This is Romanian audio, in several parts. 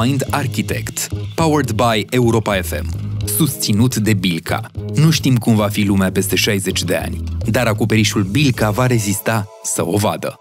Mind Architect, powered by Europa FM, susținut de Bilca. Nu știm cum va fi lumea peste 60 de ani, dar acoperișul Bilca va rezista să o vadă.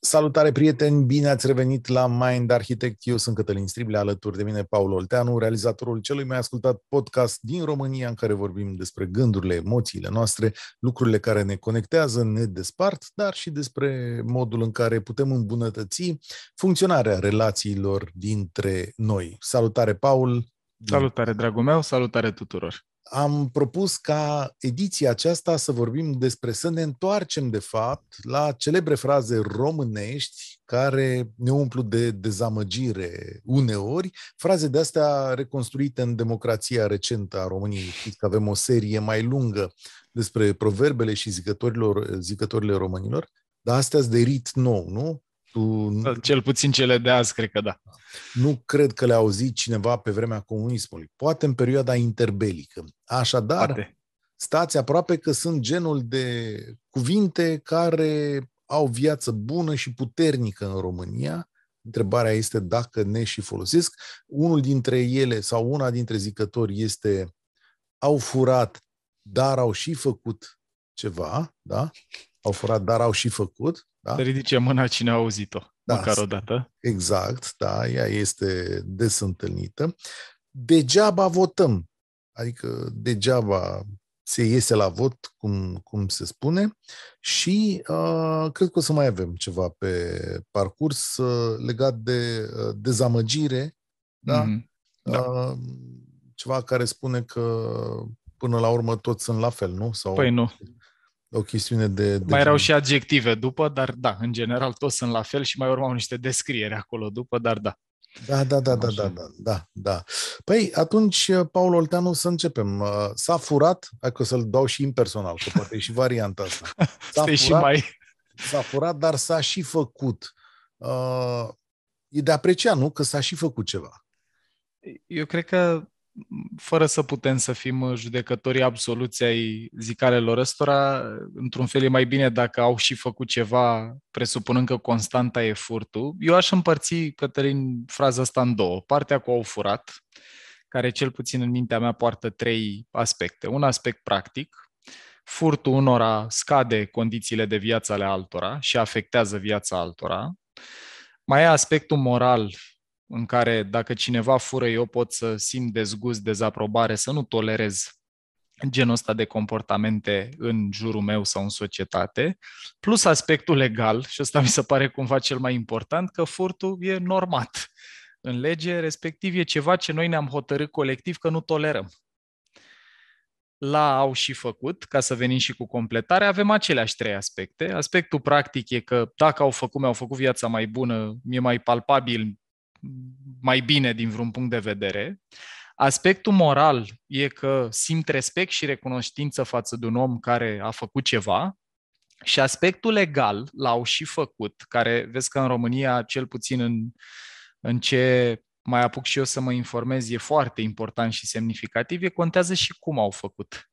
Salutare, prieteni! Bine ați revenit la Mind Architect. Eu sunt Cătălin Striblea, alături de mine Paul Olteanu, realizatorul celui mai ascultat podcast din România, în care vorbim despre gândurile, emoțiile noastre, lucrurile care ne conectează, ne despart, dar și despre modul în care putem îmbunătăți funcționarea relațiilor dintre noi. Salutare, Paul! Salutare, dragul meu! Salutare tuturor! am propus ca ediția aceasta să vorbim despre să ne întoarcem, de fapt, la celebre fraze românești care ne umplu de dezamăgire uneori, fraze de astea reconstruite în democrația recentă a României. Știți că avem o serie mai lungă despre proverbele și zicătorilor, zicătorile românilor, dar astea sunt de rit nou, nu? Tu... Cel puțin cele de azi, cred că da. Nu cred că le-a auzit cineva pe vremea comunismului. Poate în perioada interbelică. Așadar, Poate. stați aproape că sunt genul de cuvinte care au viață bună și puternică în România. Întrebarea este dacă ne și folosesc. Unul dintre ele sau una dintre zicători este au furat, dar au și făcut ceva, da? Au furat, dar au și făcut. Da? Să ridice mâna cine a auzit-o, da, măcar o dată. Exact, da, ea este des întâlnită. Degeaba votăm, adică degeaba se iese la vot, cum, cum se spune, și uh, cred că o să mai avem ceva pe parcurs uh, legat de uh, dezamăgire, da? Mm-hmm. da. Uh, ceva care spune că până la urmă toți sunt la fel, nu? Sau... Păi nu, o chestiune de... de mai erau și adjective după, dar da, în general toți sunt la fel și mai urmau niște descriere acolo după, dar da. Da, da, da, da, da, da, da, da. Păi atunci, uh, Paul Olteanu, să începem. Uh, s-a furat, dacă să-l dau și impersonal, că poate e și varianta asta. S-a furat, și mai... s-a furat, dar s-a și făcut. Uh, e de aprecia nu? Că s-a și făcut ceva. Eu cred că fără să putem să fim judecătorii absoluți ai zicalelor ăstora, într-un fel e mai bine dacă au și făcut ceva, presupunând că constanta e furtul. Eu aș împărți, Cătălin, fraza asta în două. Partea cu au furat, care cel puțin în mintea mea poartă trei aspecte. Un aspect practic, furtul unora scade condițiile de viață ale altora și afectează viața altora. Mai e aspectul moral în care dacă cineva fură, eu pot să simt dezgust, dezaprobare, să nu tolerez genul ăsta de comportamente în jurul meu sau în societate, plus aspectul legal, și ăsta mi se pare cumva cel mai important, că furtul e normat în lege, respectiv e ceva ce noi ne-am hotărât colectiv că nu tolerăm. La au și făcut, ca să venim și cu completare, avem aceleași trei aspecte. Aspectul practic e că dacă au făcut, mi-au făcut viața mai bună, mi-e mai palpabil, mai bine din vreun punct de vedere. Aspectul moral e că simt respect și recunoștință față de un om care a făcut ceva, și aspectul legal l-au și făcut, care vezi că în România, cel puțin în, în ce mai apuc și eu să mă informez, e foarte important și semnificativ, e contează și cum au făcut.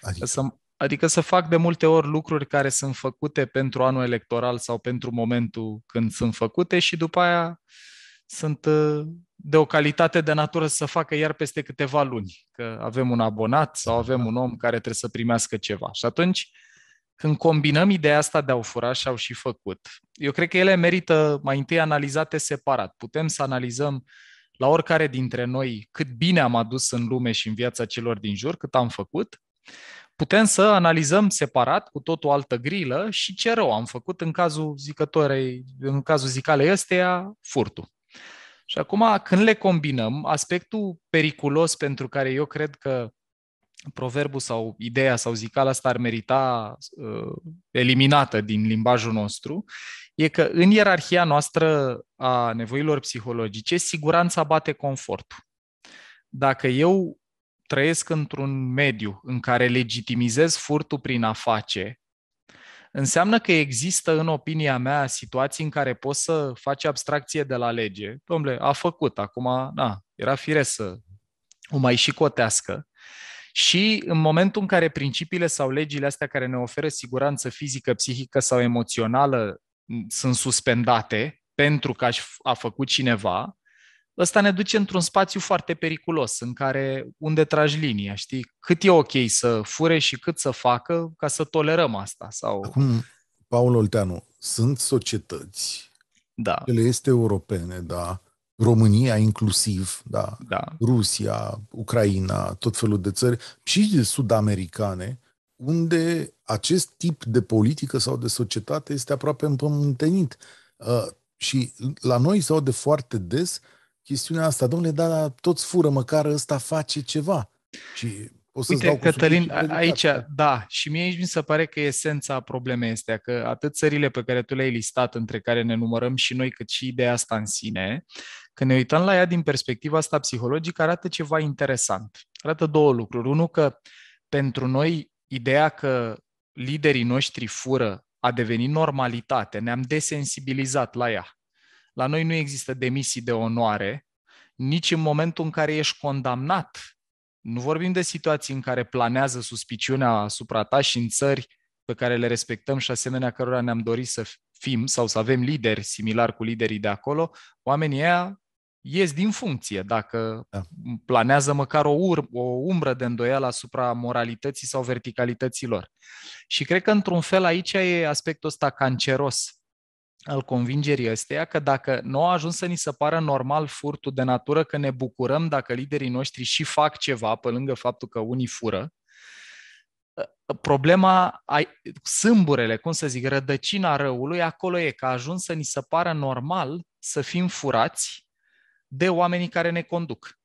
Adică? Să, adică să fac de multe ori lucruri care sunt făcute pentru anul electoral sau pentru momentul când sunt făcute și după aia sunt uh, de o calitate de natură să facă iar peste câteva luni, că avem un abonat sau avem un om care trebuie să primească ceva. Și atunci, când combinăm ideea asta de au fura și au și făcut, eu cred că ele merită mai întâi analizate separat. Putem să analizăm la oricare dintre noi cât bine am adus în lume și în viața celor din jur, cât am făcut, putem să analizăm separat, cu tot o altă grilă, și ce rău am făcut în cazul zicătorei, în cazul zicalei ăsteia, furtul. Și acum, când le combinăm, aspectul periculos pentru care eu cred că proverbul sau ideea sau zicala asta ar merita uh, eliminată din limbajul nostru, e că în ierarhia noastră a nevoilor psihologice, siguranța bate confortul. Dacă eu trăiesc într-un mediu în care legitimizez furtul prin a face, Înseamnă că există, în opinia mea, situații în care poți să faci abstracție de la lege. Domnule, a făcut, acum, na, era firesc să o mai și cotească. Și în momentul în care principiile sau legile astea care ne oferă siguranță fizică, psihică sau emoțională sunt suspendate pentru că a făcut cineva, ăsta ne duce într-un spațiu foarte periculos, în care unde tragi linia, știi? Cât e ok să fure și cât să facă ca să tolerăm asta. Sau... Acum, Paul Olteanu, sunt societăți, da. ele este europene, da, România inclusiv, da, da, Rusia, Ucraina, tot felul de țări și de sud-americane, unde acest tip de politică sau de societate este aproape împământenit. Uh, și la noi sau de foarte des uh, chestiunea asta. Domnule, dar toți fură, măcar ăsta face ceva. Și o să Uite, dau Cătălin, aici, da, și mie aici mi se pare că esența problemei este că atât țările pe care tu le-ai listat, între care ne numărăm și noi, cât și ideea asta în sine, când ne uităm la ea din perspectiva asta psihologică, arată ceva interesant. Arată două lucruri. Unul că pentru noi ideea că liderii noștri fură a devenit normalitate, ne-am desensibilizat la ea. La noi nu există demisii de onoare, nici în momentul în care ești condamnat. Nu vorbim de situații în care planează suspiciunea asupra ta și în țări pe care le respectăm și asemenea cărora ne-am dorit să fim sau să avem lideri similar cu liderii de acolo, oamenii ăia ies din funcție dacă da. planează măcar o, ur- o umbră de îndoială asupra moralității sau verticalității lor. Și cred că într-un fel aici e aspectul ăsta canceros al convingerii ăsteia că dacă nu a ajuns să ni se pară normal furtul de natură, că ne bucurăm dacă liderii noștri și fac ceva, pe lângă faptul că unii fură, ă, ă, problema, ai, sâmburele, cum să zic, rădăcina răului, acolo e că a ajuns să ni se pară normal să fim furați de oamenii care ne conduc.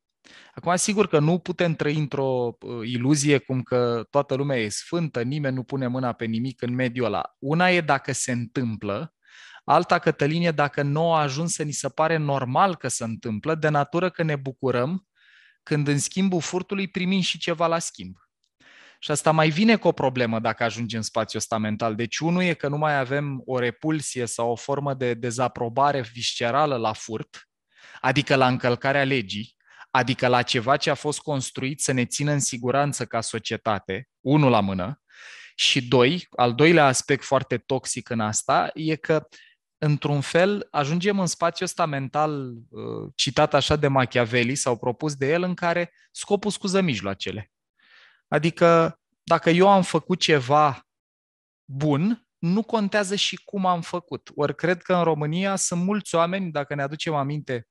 Acum, sigur că nu putem trăi într-o ă, iluzie cum că toată lumea e sfântă, nimeni nu pune mâna pe nimic în mediul ăla. Una e dacă se întâmplă, Alta, Cătălinie, dacă nu a ajuns să ni se pare normal că se întâmplă, de natură că ne bucurăm, când în schimbul furtului primim și ceva la schimb. Și asta mai vine cu o problemă dacă ajungem în spațiul ăsta mental. Deci unul e că nu mai avem o repulsie sau o formă de dezaprobare viscerală la furt, adică la încălcarea legii, adică la ceva ce a fost construit să ne țină în siguranță ca societate, unul la mână, și doi, al doilea aspect foarte toxic în asta e că într-un fel, ajungem în spațiul ăsta mental uh, citat așa de Machiavelli sau propus de el, în care scopul scuză mijloacele. Adică, dacă eu am făcut ceva bun, nu contează și cum am făcut. Ori cred că în România sunt mulți oameni, dacă ne aducem aminte,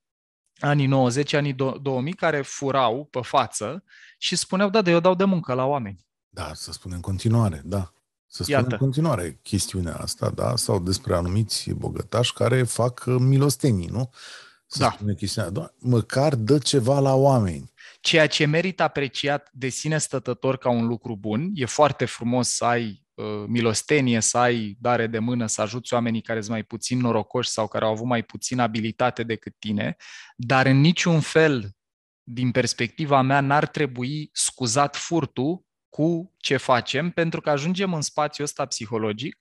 anii 90, anii 2000, care furau pe față și spuneau, da, de eu dau de muncă la oameni. Da, să spunem în continuare, da. Să spunem Iată. în continuare chestiunea asta, da? Sau despre anumiți bogătași care fac uh, milostenii, nu? Să da. spune chestiunea, da? măcar dă ceva la oameni. Ceea ce merită apreciat de sine stătător ca un lucru bun, e foarte frumos să ai uh, milostenie, să ai dare de mână, să ajuți oamenii care sunt mai puțin norocoși sau care au avut mai puțin abilitate decât tine, dar în niciun fel din perspectiva mea, n-ar trebui scuzat furtul cu ce facem, pentru că ajungem în spațiul ăsta psihologic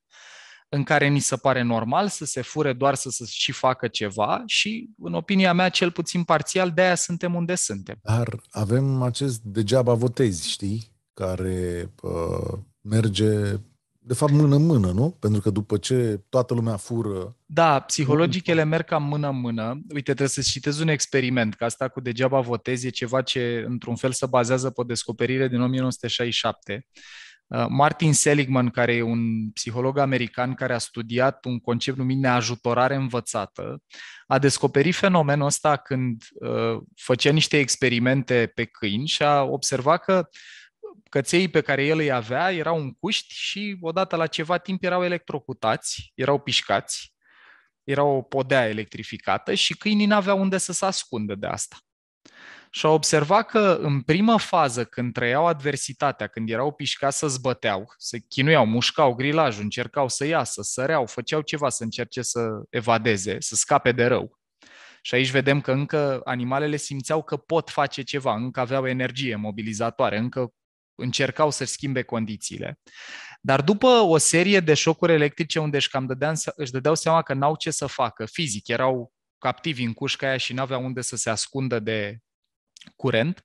în care ni se pare normal să se fure doar să se și facă ceva și, în opinia mea, cel puțin parțial, de aia suntem unde suntem. Dar avem acest degeaba votezi, știi, care uh, merge de fapt, mână-mână, nu? Pentru că după ce toată lumea fură... Da, psihologic ele merg cam mână-mână. Uite, trebuie să citezi un experiment, că asta cu degeaba votezi e ceva ce, într-un fel, se bazează pe o descoperire din 1967. Uh, Martin Seligman, care e un psiholog american care a studiat un concept numit neajutorare învățată, a descoperit fenomenul ăsta când uh, făcea niște experimente pe câini și a observat că Căței pe care el îi avea erau în cuști și odată la ceva timp erau electrocutați, erau pișcați, era o podea electrificată și câinii n-aveau unde să se ascundă de asta. Și a observat că în prima fază, când trăiau adversitatea, când erau pișcați să zbăteau, se chinuiau, mușcau grilajul, încercau să iasă, săreau, făceau ceva să încerce să evadeze, să scape de rău. Și aici vedem că încă animalele simțeau că pot face ceva, încă aveau energie mobilizatoare, încă încercau să-și schimbe condițiile. Dar după o serie de șocuri electrice unde își cam dădeam, își dădeau seama că n-au ce să facă fizic, erau captivi în cușca aia și n-aveau unde să se ascundă de curent,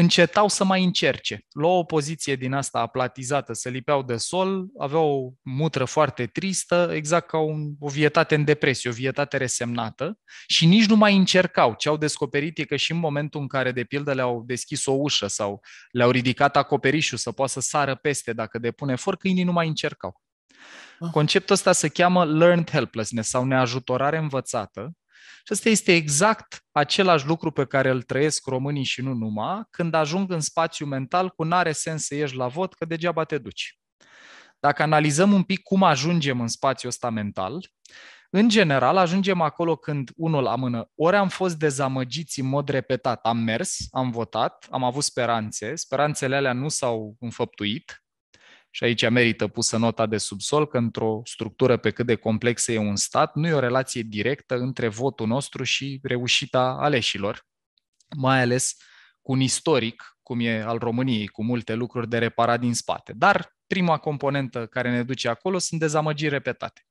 încetau să mai încerce. Luau o poziție din asta aplatizată, se lipeau de sol, aveau o mutră foarte tristă, exact ca un, o vietate în depresie, o vietate resemnată și nici nu mai încercau. Ce au descoperit e că și în momentul în care, de pildă, le-au deschis o ușă sau le-au ridicat acoperișul să poată să sară peste dacă depune efort, câinii nu mai încercau. Ah. Conceptul ăsta se cheamă learned helplessness sau neajutorare învățată și asta este exact același lucru pe care îl trăiesc românii și nu numai, când ajung în spațiu mental cu n-are sens să ieși la vot, că degeaba te duci. Dacă analizăm un pic cum ajungem în spațiul ăsta mental, în general, ajungem acolo când unul amână. Ori am fost dezamăgiți în mod repetat, am mers, am votat, am avut speranțe, speranțele alea nu s-au înfăptuit, și aici merită pusă nota de subsol că într-o structură pe cât de complexă e un stat, nu e o relație directă între votul nostru și reușita aleșilor, mai ales cu un istoric, cum e al României, cu multe lucruri de reparat din spate. Dar prima componentă care ne duce acolo sunt dezamăgiri repetate.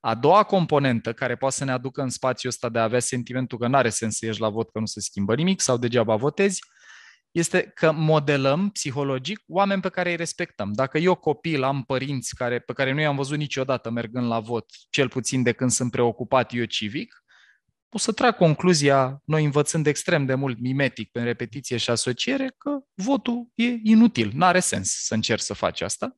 A doua componentă care poate să ne aducă în spațiul ăsta de a avea sentimentul că nu are sens să ieși la vot, că nu se schimbă nimic sau degeaba votezi, este că modelăm psihologic oameni pe care îi respectăm. Dacă eu copil am părinți care, pe care nu i-am văzut niciodată mergând la vot, cel puțin de când sunt preocupat eu civic, o să trag concluzia, noi învățând extrem de mult mimetic prin repetiție și asociere, că votul e inutil, nu are sens să încerc să faci asta.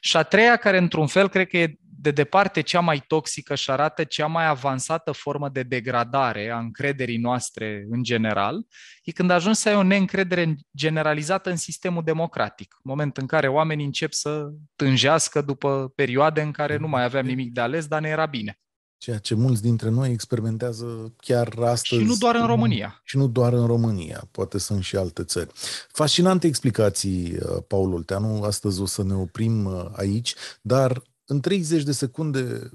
Și a treia, care într-un fel cred că e de departe cea mai toxică și arată cea mai avansată formă de degradare a încrederii noastre în general, e când ajungi să ai o neîncredere generalizată în sistemul democratic, moment în care oamenii încep să tânjească după perioade în care nu mai aveam nimic de ales, dar ne era bine. Ceea ce mulți dintre noi experimentează chiar astăzi. Și nu doar în România. Și nu doar în România, poate sunt și alte țări. Fascinante explicații, uh, Paul Olteanu. Astăzi o să ne oprim uh, aici, dar în 30 de secunde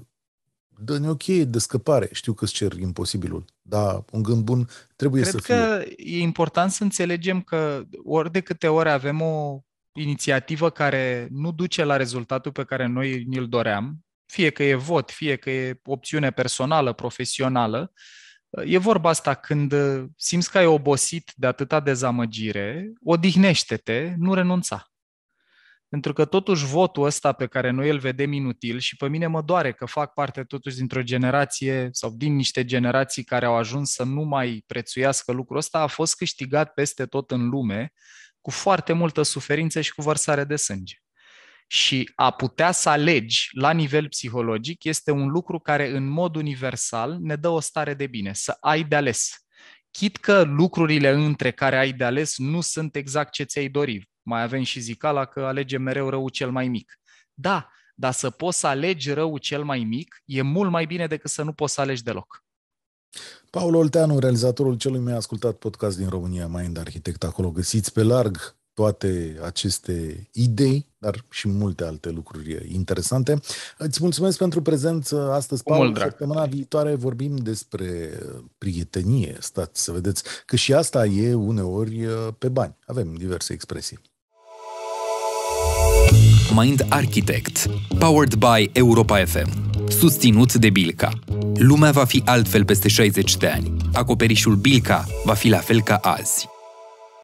dă-ne o cheie de scăpare. Știu că îți cer imposibilul, dar un gând bun trebuie Cred să fie. Cred că e important să înțelegem că ori de câte ori avem o inițiativă care nu duce la rezultatul pe care noi ni-l doream, fie că e vot, fie că e opțiune personală, profesională, E vorba asta când simți că ai obosit de atâta dezamăgire, odihnește-te, nu renunța pentru că totuși votul ăsta pe care noi îl vedem inutil și pe mine mă doare că fac parte totuși dintr-o generație sau din niște generații care au ajuns să nu mai prețuiască lucrul ăsta, a fost câștigat peste tot în lume cu foarte multă suferință și cu vărsare de sânge. Și a putea să alegi la nivel psihologic este un lucru care în mod universal ne dă o stare de bine, să ai de ales. Chit că lucrurile între care ai de ales nu sunt exact ce ți-ai dorit. Mai avem și zicala că alege mereu răul cel mai mic. Da, dar să poți să alegi răul cel mai mic e mult mai bine decât să nu poți să alegi deloc. Paul Olteanu, realizatorul celui mai ascultat podcast din România, Mind Architect, acolo găsiți pe larg toate aceste idei, dar și multe alte lucruri interesante. Îți mulțumesc pentru prezență astăzi, Paul. Săptămâna viitoare vorbim despre prietenie. Stați să vedeți că și asta e uneori uh, pe bani. Avem diverse expresii. Mind Architect, powered by Europa FM, susținut de Bilca. Lumea va fi altfel peste 60 de ani. Acoperișul Bilca va fi la fel ca azi.